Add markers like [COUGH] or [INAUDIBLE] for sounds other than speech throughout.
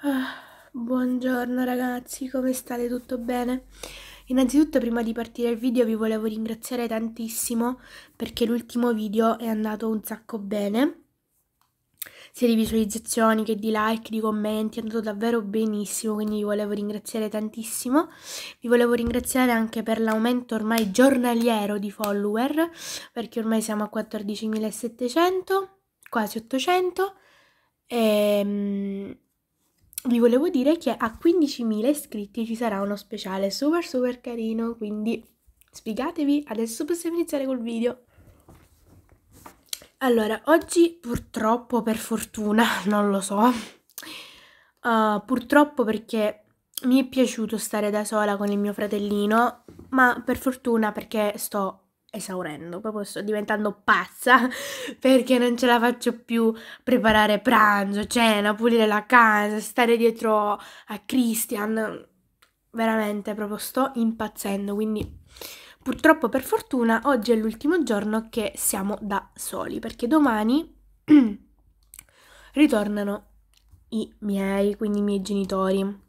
Ah, buongiorno ragazzi, come state? Tutto bene? Innanzitutto prima di partire il video vi volevo ringraziare tantissimo perché l'ultimo video è andato un sacco bene, sia di visualizzazioni che di like, di commenti, è andato davvero benissimo, quindi vi volevo ringraziare tantissimo. Vi volevo ringraziare anche per l'aumento ormai giornaliero di follower, perché ormai siamo a 14.700, quasi 800, e ehm, vi volevo dire che a 15.000 iscritti ci sarà uno speciale super super carino, quindi sfigatevi, adesso possiamo iniziare col video. Allora, oggi purtroppo, per fortuna, [LAUGHS] non lo so, uh, purtroppo perché mi è piaciuto stare da sola con il mio fratellino, ma per fortuna perché sto esaurendo, proprio sto diventando pazza [LAUGHS] perché non ce la faccio più preparare pranzo, cena, pulire la casa, stare dietro a Christian. Veramente, proprio sto impazzendo, quindi purtroppo per fortuna oggi è l'ultimo giorno che siamo da soli, perché domani [CLEARS THROAT] ritornano i miei, quindi i miei genitori.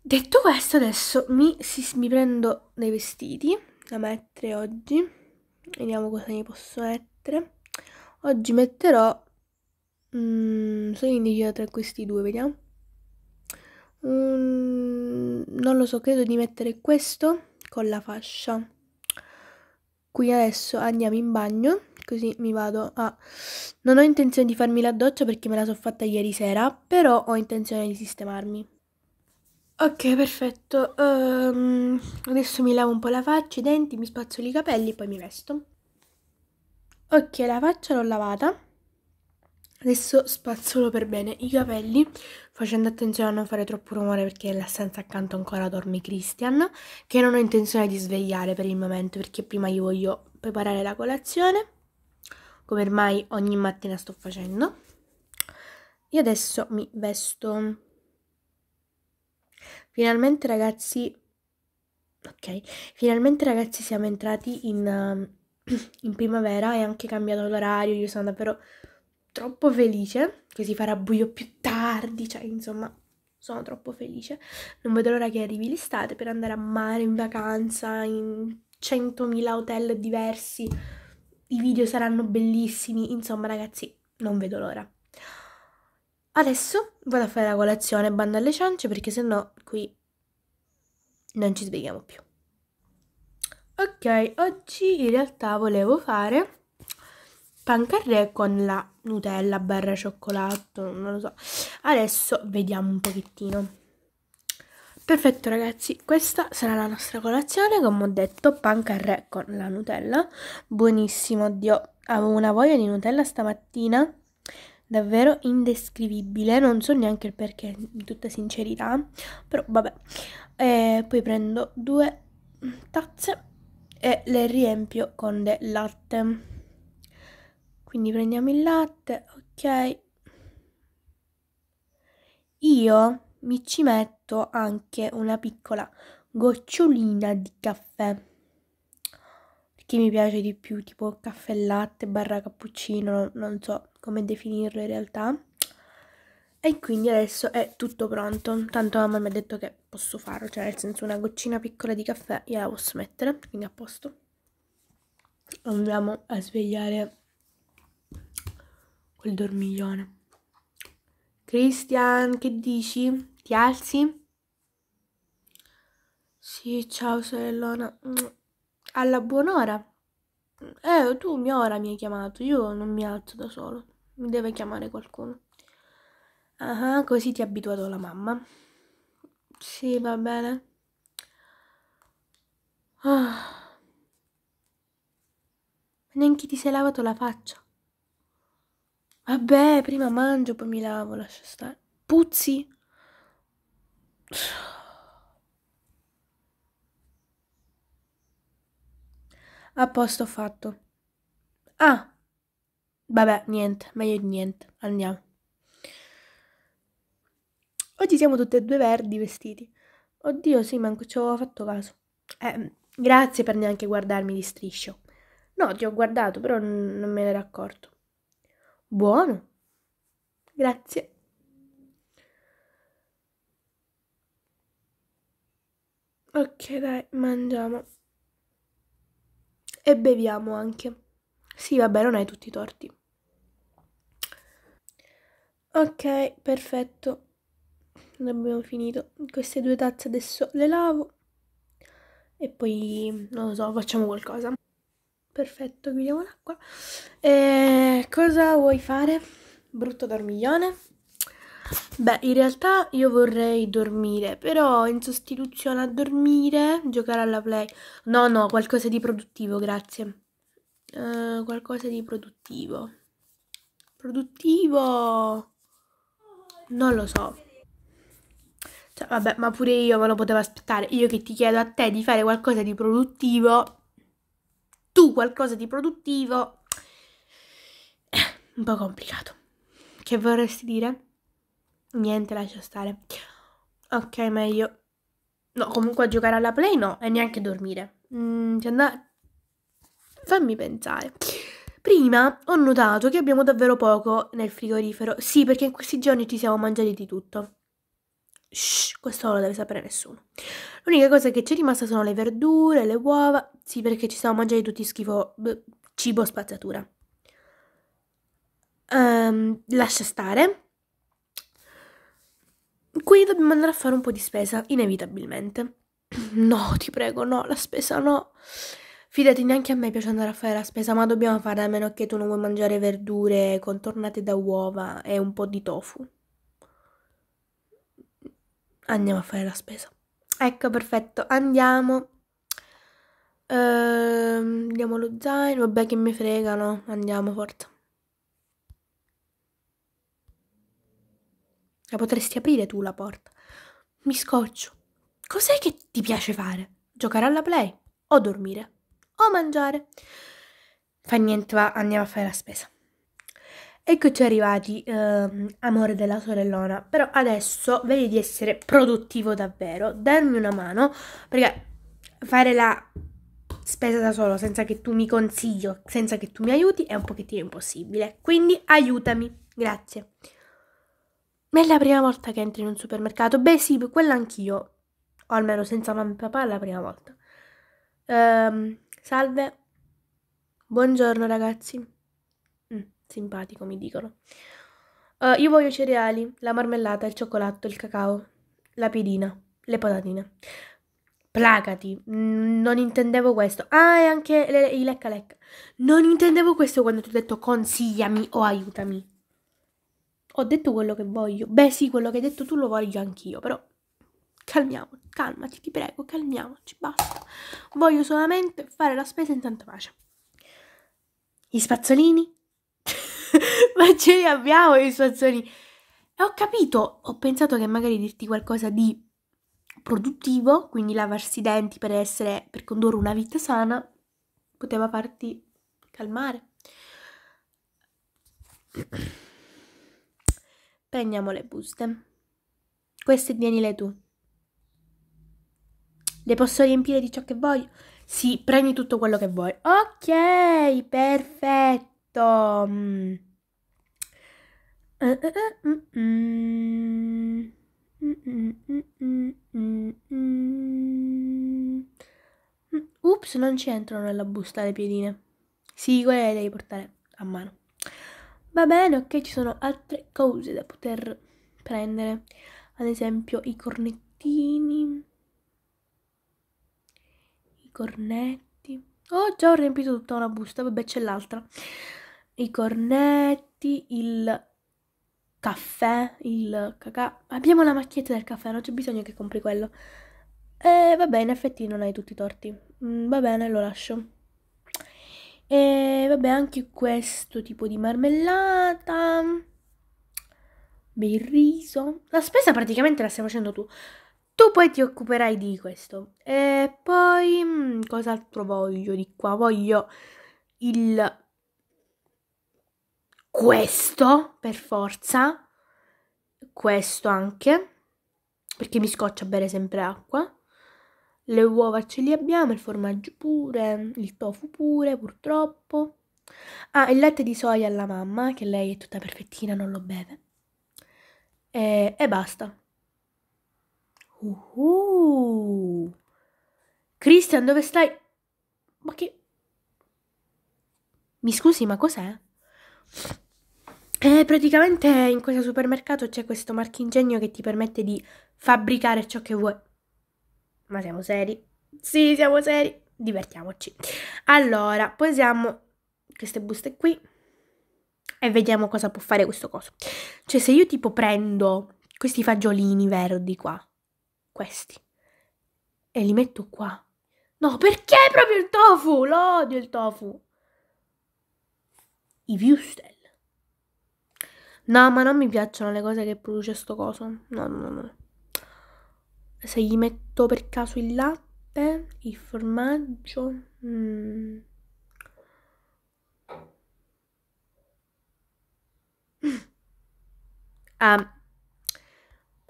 Detto questo, adesso mi, si, mi prendo dei vestiti da mettere oggi. Vediamo cosa ne posso mettere. Oggi metterò... Mm, sono indecisa tra questi due, vediamo. Mm, non lo so, credo di mettere questo con la fascia. Qui adesso andiamo in bagno, così mi vado a... Non ho intenzione di farmi la doccia perché me la sono fatta ieri sera, però ho intenzione di sistemarmi. Ok, perfetto. Um, adesso mi lavo un po' la faccia, i denti, mi spazzolo i capelli e poi mi vesto. Ok, la faccia l'ho lavata. Adesso spazzolo per bene i capelli, facendo attenzione a non fare troppo rumore perché nella stanza accanto ancora dorme Christian, che non ho intenzione di svegliare per il momento perché prima io voglio preparare la colazione, come ormai ogni mattina sto facendo. E adesso mi vesto. Finalmente ragazzi, ok, finalmente ragazzi siamo entrati in, um, [CLEARS THROAT] in primavera, è anche cambiato l'orario, io sono davvero troppo felice, che si farà buio più tardi, cioè insomma sono troppo felice. Non vedo l'ora che arrivi l'estate per andare a mare in vacanza in 100.000 hotel diversi. I video saranno bellissimi, insomma ragazzi, non vedo l'ora. Adesso vado a fare la colazione, bando alle ciance, perché sennò qui non ci svegliamo più. Ok, oggi in realtà volevo fare pancarré con la Nutella barra cioccolato, non lo so. Adesso vediamo un pochettino. Perfetto ragazzi, questa sarà la nostra colazione, come ho detto, pancarré con la Nutella. Buonissimo, oddio, avevo una voglia di Nutella stamattina davvero indescrivibile, non so neanche il perché, in tutta sincerità, però vabbè. E eh, poi prendo due tazze e le riempio con del latte. Quindi prendiamo il latte, ok. Io mi ci metto anche una piccola gocciolina di caffè che mi piace di più, tipo caffè latte barra cappuccino, non so come definirlo in realtà. E quindi adesso è tutto pronto. Tanto mamma mi ha detto che posso farlo, cioè nel senso una goccina piccola di caffè gliela posso mettere, quindi a posto. Andiamo a svegliare quel dormiglione. Christian, che dici? Ti alzi? Sì, ciao sorellona alla buon'ora. Eh, tu mia ora mi hai chiamato, io non mi alzo da solo, mi deve chiamare qualcuno. Ah, uh-huh, così ti ha abituato la mamma. Sì, va bene. Oh. Neanche ti sei lavato la faccia. Vabbè, prima mangio, poi mi lavo, lascia stare. Puzzi. A posto fatto. Ah! Vabbè, niente, meglio di niente. Andiamo. Oggi siamo tutte e due verdi vestiti. Oddio, sì, manco ci avevo fatto caso. Eh, grazie per neanche guardarmi di striscio. No, ti ho guardato, però n- non me ne ero accorto. Buono. Grazie. Ok, dai, mangiamo e beviamo anche. Sì, vabbè, non hai tutti i torti. Ok, perfetto. Abbiamo finito. Queste due tazze adesso le lavo e poi, non lo so, facciamo qualcosa. Perfetto, chiudiamo l'acqua. E eh, cosa vuoi fare? Brutto dormiglione? Beh, in realtà io vorrei dormire, però in sostituzione a dormire, giocare alla play. No, no, qualcosa di produttivo, grazie. Uh, qualcosa di produttivo. Produttivo? Non lo so. Cioè, vabbè, ma pure io me lo potevo aspettare. Io che ti chiedo a te di fare qualcosa di produttivo, tu qualcosa di produttivo, eh, un po' complicato. Che vorresti dire? Niente, lascia stare. Ok, meglio. No, comunque giocare alla play no, e neanche dormire. Mm, and... Fammi pensare. Prima ho notato che abbiamo davvero poco nel frigorifero. Sì, perché in questi giorni ci siamo mangiati di tutto. Shh, questo non lo deve sapere nessuno. L'unica cosa che ci è rimasta sono le verdure, le uova. Sì, perché ci siamo mangiati tutti schifo cibo spazzatura. Um, lascia stare qui dobbiamo andare a fare un po' di spesa, inevitabilmente. [CLEARS THROAT] No, ti prego, no, la spesa no. Fidati, neanche a me piace andare a fare la spesa, ma dobbiamo fare a meno che tu non vuoi mangiare verdure contornate da uova e un po' di tofu. Andiamo a fare la spesa. Ecco, perfetto, andiamo. Ehm, diamo lo zaino, vabbè che mi fregano, andiamo forza. La potresti aprire tu la porta. Mi scoccio. Cos'è che ti piace fare? Giocare alla play? O dormire? O mangiare? Fa niente, va, andiamo a fare la spesa. Eccoci arrivati, ehm, amore della sorellona. Però adesso vedi di essere produttivo davvero. Dammi una mano, perché fare la spesa da solo senza che tu mi consigli, senza che tu mi aiuti, è un pochettino impossibile. Quindi aiutami. Grazie. Ma è la prima volta che entri in un supermercato? Beh sì, quella anch'io. O almeno senza mamma e papà è la prima volta. Ehm, salve. Buongiorno ragazzi. Mm, simpatico mi dicono. Uh, io voglio cereali, la marmellata, il cioccolato, il cacao, la pirina, le patatine. Placati, mm, non intendevo questo. Ah, e anche le, i lecca lecca. Non intendevo questo quando ti ho detto consigliami o aiutami ho detto quello che voglio. Beh, sì, quello che hai detto tu lo voglio anch'io, però calmiamo, calmati, ti prego, calmiamoci, basta. Voglio solamente fare la spesa in tanta pace. Gli spazzolini? [LAUGHS] Ma ce li abbiamo gli spazzolini. E ho capito, ho pensato che magari dirti qualcosa di produttivo, quindi lavarsi i denti per essere per condurre una vita sana, poteva farti calmare. Prendiamo le buste. Queste tienile tu. Le posso riempire di ciò che voglio? Sì, prendi tutto quello che vuoi. Ok, perfetto. Mm. Ups, non c'entrano nella busta le piedine. Sì, quelle le devi portare a mano. Va bene, ok, ci sono altre cose da poter prendere, ad esempio i cornettini, i cornetti. Oh, già ho riempito tutta una busta, vabbè c'è l'altra. I cornetti, il caffè, il cacà. Abbiamo la macchietta del caffè, non c'è bisogno che compri quello. E eh, bene, in effetti non hai tutti i torti. Mm, va bene, lo lascio. E vabbè, anche questo tipo di marmellata. Beh, il riso. La spesa praticamente la stai facendo tu. Tu poi ti occuperai di questo. E poi mm, cos'altro voglio di qua? Voglio il questo per forza. Questo anche. Perché mi scoccia bere sempre acqua. Le uova ce le abbiamo, il formaggio pure, il tofu pure, purtroppo. Ah, il latte di soia alla mamma, che lei è tutta perfettina, non lo beve. E, e basta. Uhuh. Christian, dove stai? Ma che... Mi scusi, ma cos'è? Eh, praticamente in questo supermercato c'è questo marchingegno che ti permette di fabbricare ciò che vuoi. Ma siamo seri? Sì, siamo seri. Divertiamoci. Allora, posiamo queste buste qui e vediamo cosa può fare questo coso. Cioè, se io tipo prendo questi fagiolini verdi qua, questi, e li metto qua. No, perché proprio il tofu? L'odio il tofu. I viustel. No, ma non mi piacciono le cose che produce sto coso. No, no, no se gli metto per caso il latte, il formaggio... Mm. Ah,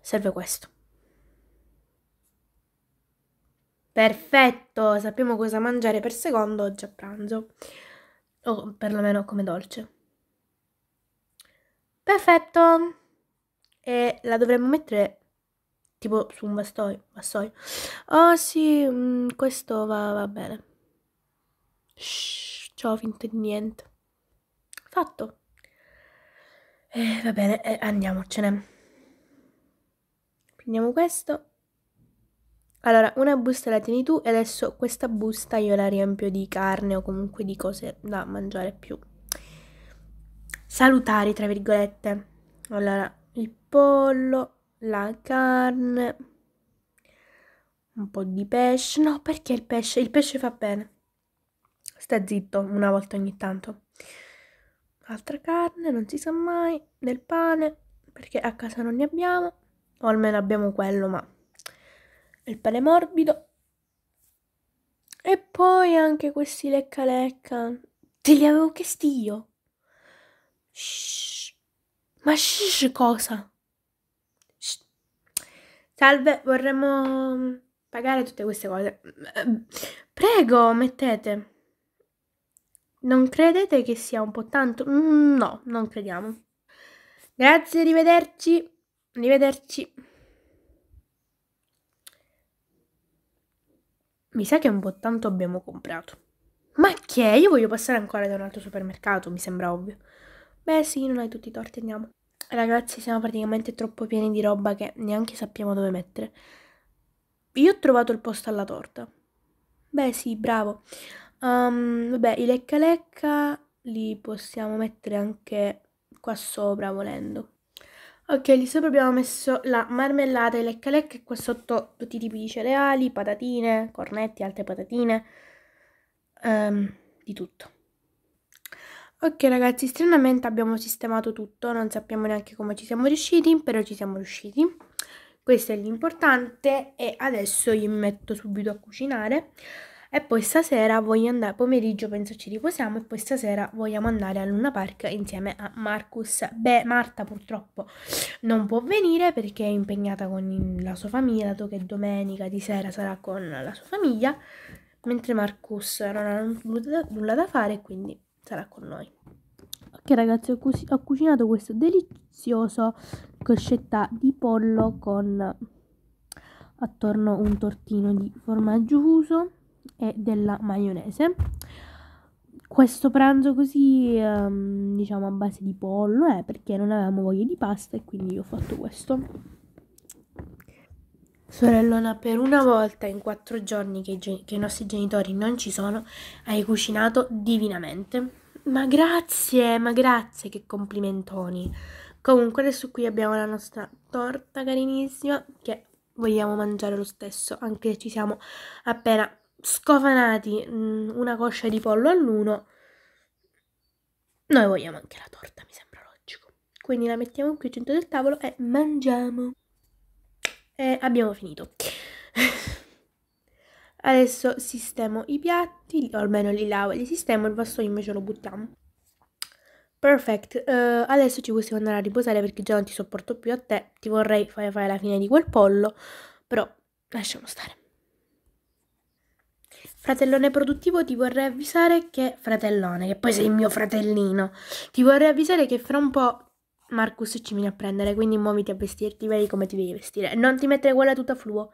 serve questo. Perfetto, sappiamo cosa mangiare per secondo oggi a pranzo, o perlomeno come dolce. Perfetto, e la dovremmo mettere tipo su un vassoio, vassoio. Oh ah, sì, mh, mm, questo va, va bene. Shh, ho finto di niente. Fatto. Eh, va bene, eh, andiamocene. Prendiamo questo. Allora, una busta la tieni tu e adesso questa busta io la riempio di carne o comunque di cose da mangiare più salutari, tra virgolette. Allora, il pollo, la carne, un po' di pesce. No, perché il pesce? Il pesce fa bene. Sta zitto una volta ogni tanto. Altra carne, non si sa mai, del pane, perché a casa non ne abbiamo, o almeno abbiamo quello, ma il pane morbido. E poi anche questi lecca lecca. Te li avevo chiesti io. Shh. Ma shh cosa? Salve, vorremmo mm, pagare tutte queste cose. Mm, mm, prego, mettete. Non credete che sia un po' tanto? No, non crediamo. Grazie, arrivederci. Arrivederci. Mi sa che un po' tanto abbiamo comprato. Ma che? Io voglio passare ancora da un altro supermercato, mi sembra ovvio. Beh sì, non hai tutti i torti, andiamo. Ragazzi, siamo praticamente troppo pieni di roba che neanche sappiamo dove mettere. Io ho trovato il posto alla torta. Beh, sì, bravo. Um, vabbè, i lecca lecca li possiamo mettere anche qua sopra volendo. Ok, lì sopra abbiamo messo la marmellata, e lecca lecca e qua sotto tutti i tipi di cereali, patatine, cornetti, altre patatine, um, di tutto. Ok ragazzi, stranamente abbiamo sistemato tutto, non sappiamo neanche come ci siamo riusciti, però ci siamo riusciti. Questo è l'importante e adesso io mi metto subito a cucinare e poi stasera voglio andare, pomeriggio penso ci riposiamo e poi stasera vogliamo andare a Luna Park insieme a Marcus. Beh, Marta purtroppo non può venire perché è impegnata con la sua famiglia, dato che domenica di sera sarà con la sua famiglia, mentre Marcus non ha nulla da fare quindi sarà con noi. Ok ragazzi, ho, cu- ho cucinato questo delizioso coscetta di pollo con attorno un tortino di formaggio fuso e della maionese. Questo pranzo così, um, diciamo, a base di pollo è eh, perché non avevamo voglia di pasta e quindi ho fatto questo. Sorellona, per una volta in quattro giorni che i, gen- che i nostri genitori non ci sono, hai cucinato divinamente. Ma grazie, ma grazie, che complimentoni. Comunque adesso qui abbiamo la nostra torta carinissima che vogliamo mangiare lo stesso, anche se ci siamo appena scofanati mm, una coscia di pollo all'uno. Noi vogliamo anche la torta, mi sembra logico. Quindi la mettiamo qui al centro del tavolo e mangiamo. E eh, abbiamo finito. Adesso sistemo i piatti, o almeno li lavo, li sistemo, il vassoio invece lo buttiamo. Perfect, uh, adesso ci possiamo andare a riposare perché già non ti sopporto più a te, ti vorrei fare, fare la fine di quel pollo, però lasciamo stare. Fratellone produttivo, ti vorrei avvisare che... Fratellone, che poi sei il mio fratellino. Ti vorrei avvisare che fra un po' Marcus ci viene a prendere, quindi muoviti a vestirti, vedi come ti devi vestire. Non ti mettere quella tuta fluo.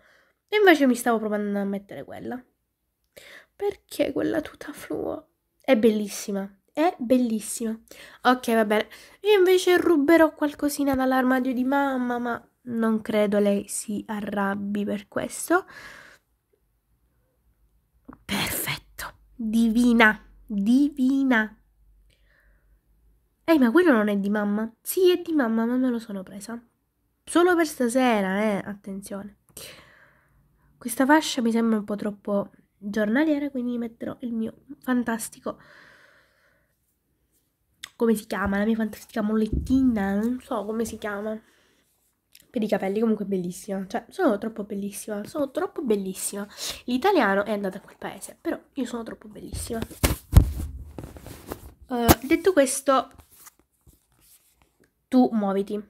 E invece mi stavo provando a mettere quella. Perché quella tuta fluo? È bellissima, è bellissima. Ok, va bene. Io invece ruberò qualcosina dall'armadio di mamma, ma non credo lei si arrabbi per questo. Perfetto, divina, divina. Ehi, ma quello non è di mamma? Sì, è di mamma, ma me lo sono presa. Solo per stasera, eh, attenzione. Questa fascia mi sembra un po' troppo giornaliera, quindi metterò il mio fantastico... Come si chiama? La mia fantastica mollettina, non so come si chiama. Per i capelli comunque bellissima, cioè sono troppo bellissima, sono troppo bellissima. L'italiano è andato a quel paese, però io sono troppo bellissima. Uh, detto questo, tu muoviti.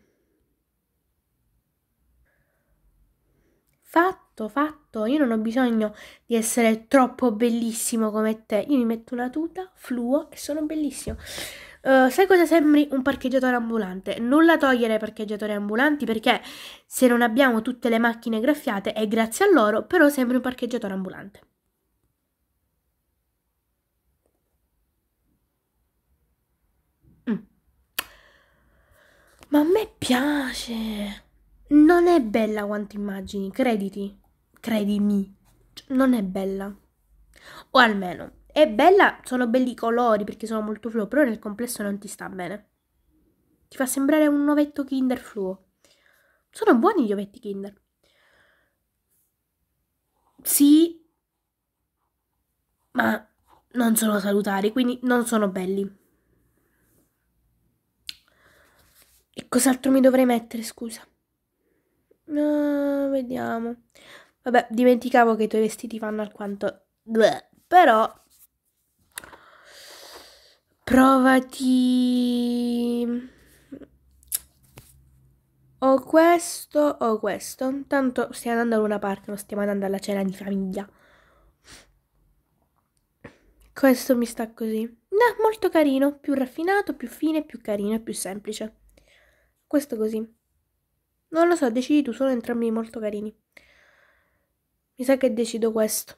Fatto, fatto, io non ho bisogno di essere troppo bellissimo come te. Io mi metto una tuta, fluo e sono bellissimo. Uh, sai cosa sembri? Un parcheggiatore ambulante. Nulla togliere ai parcheggiatori ambulanti perché se non abbiamo tutte le macchine graffiate è grazie a loro, però sembri un parcheggiatore ambulante. Ma a me piace. Non è bella quanto immagini, crediti. Credimi. Cioè, non è bella. O almeno, è bella, sono belli i colori perché sono molto fluo, però nel complesso non ti sta bene. Ti fa sembrare un ovetto kinder fluo. Sono buoni gli ovetti kinder. Sì, ma non sono salutari, quindi non sono belli. E cos'altro mi dovrei mettere, scusa? No, vediamo. Vabbè, dimenticavo che i tuoi vestiti vanno alquanto... Bleh. Però... Provati... O questo o questo. Tanto stiamo andando da una parte, non stiamo andando alla cena di famiglia. Questo mi sta così. No, molto carino, più raffinato, più fine, più carino e più semplice. Questo così. Non lo so, decidi tu, sono entrambi molto carini. Mi sa che decido questo.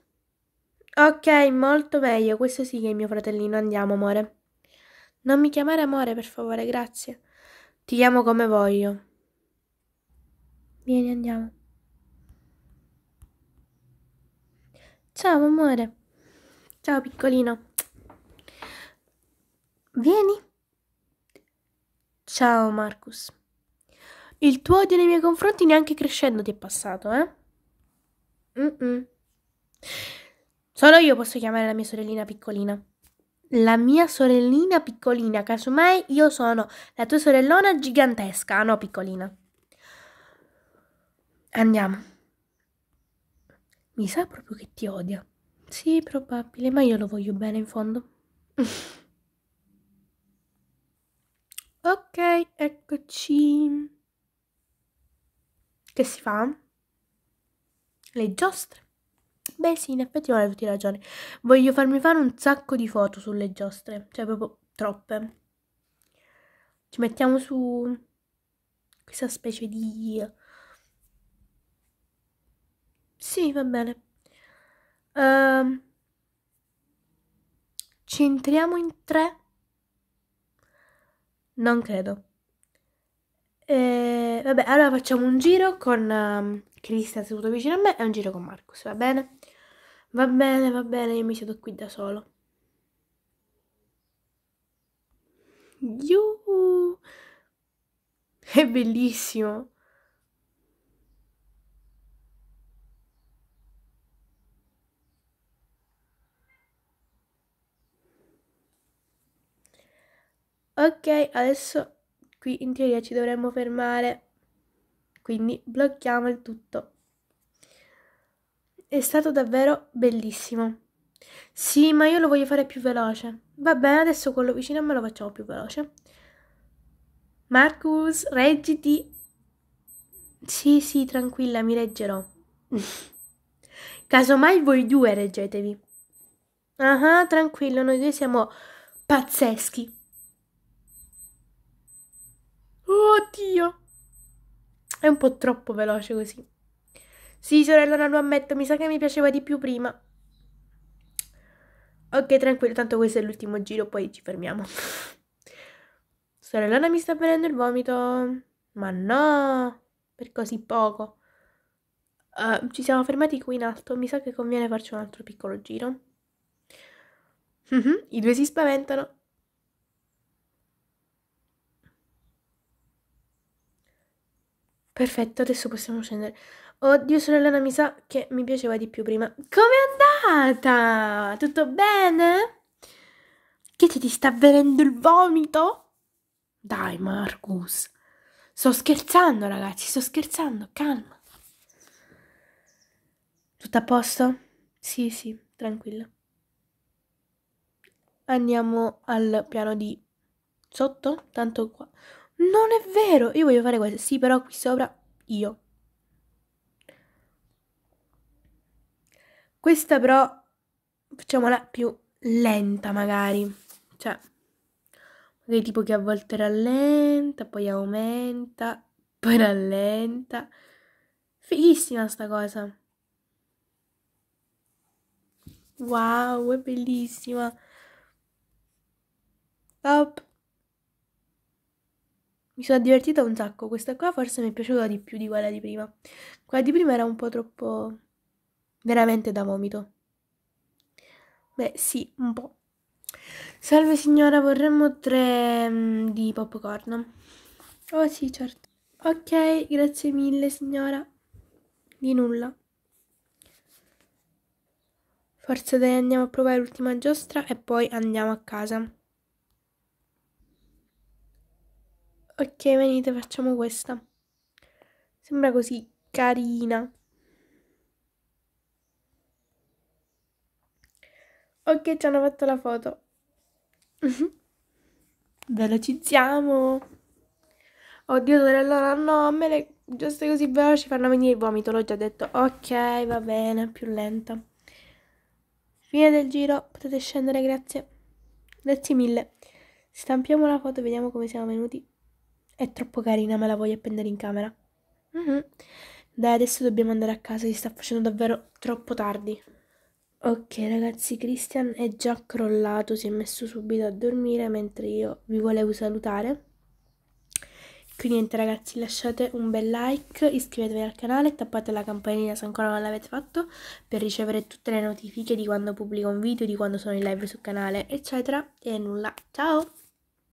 Ok, molto meglio, questo sì che è mio fratellino, andiamo amore. Non mi chiamare amore, per favore, grazie. Ti chiamo come voglio. Vieni, andiamo. Ciao amore. Ciao piccolino. Vieni. Ciao Marcus. Il tuo odio nei miei confronti neanche crescendo ti è passato, eh? Mm-mm. Solo io posso chiamare la mia sorellina piccolina. La mia sorellina piccolina, casomai io sono la tua sorellona gigantesca, ah, no piccolina. Andiamo. Mi sa proprio che ti odia. Sì, probabile, ma io lo voglio bene in fondo. [LAUGHS] ok, eccoci che si fa? Le giostre. Beh sì, in effetti non avuto ragione. Voglio farmi fare un sacco di foto sulle giostre, cioè proprio troppe. Ci mettiamo su questa specie di... Sì, va bene. Uh, ci entriamo in tre? Non credo. E, eh, vabbè, allora facciamo un giro con um, ehm, Cristian seduto vicino a me e un giro con Marcus, va bene? Va bene, va bene, io mi siedo qui da solo. Yuhu! È bellissimo! Ok, adesso Qui in teoria ci dovremmo fermare, quindi blocchiamo il tutto. È stato davvero bellissimo. Sì, ma io lo voglio fare più veloce. Va bene, adesso quello vicino me lo facciamo più veloce. Marcus, reggiti. Sì, sì, tranquilla, mi reggerò. [LAUGHS] Casomai voi due reggetevi. Ah, uh ah, -huh, tranquillo, noi due siamo pazzeschi. Oddio! È un po' troppo veloce così. Sì, sorella, lo ammetto, mi sa che mi piaceva di più prima. Ok, tranquillo, tanto questo è l'ultimo giro, poi ci fermiamo. [LAUGHS] Sorellana mi sta venendo il vomito. Ma no, per così poco. Uh, ci siamo fermati qui in alto, mi sa che conviene farci un altro piccolo giro. Uh mhm, -huh, I due si spaventano. Perfetto, adesso possiamo scendere. Oddio, sorella, sorellana, mi sa che mi piaceva di più prima. Com'è andata? Tutto bene? Che ti, sta venendo il vomito? Dai, Marcus. Sto scherzando, ragazzi, sto scherzando. Calma. Tutto a posto? Sì, sì, tranquilla. Andiamo al piano di sotto, tanto qua. Non è vero! Io voglio fare questo. Sì, però qui sopra io. Questa però facciamola più lenta magari. Cioè, magari tipo che a volte rallenta, poi aumenta, [LAUGHS] poi rallenta. Fighissima sta cosa. Wow, è bellissima. Top. Mi sono divertita un sacco, questa qua forse mi è piaciuta di più di quella di prima. Quella di prima era un po' troppo... veramente da vomito. Beh, sì, un po'. Salve signora, vorremmo tre mm, di popcorn. Oh sì, certo. Ok, grazie mille signora. Di nulla. Forse dai andiamo a provare l'ultima giostra e poi andiamo a casa. Ok, venite, facciamo questa. Sembra così carina. Ok, ci hanno fatto la foto. [LAUGHS] Velocizziamo. Oddio, allora no, a me le giuste così veloci fanno venire il vomito, l'ho già detto. Ok, va bene, più lenta. Fine del giro, potete scendere, grazie. Grazie mille. Stampiamo la foto, e vediamo come siamo venuti. È troppo carina, me la voglio appendere in camera. Mm-hmm. Dai, adesso dobbiamo andare a casa, si sta facendo davvero troppo tardi. Ok ragazzi, Christian è già crollato, si è messo subito a dormire mentre io vi volevo salutare. Quindi niente ragazzi, lasciate un bel like, iscrivetevi al canale, tappate la campanellina se ancora non l'avete fatto per ricevere tutte le notifiche di quando pubblico un video, di quando sono in live sul canale, eccetera. E nulla, ciao!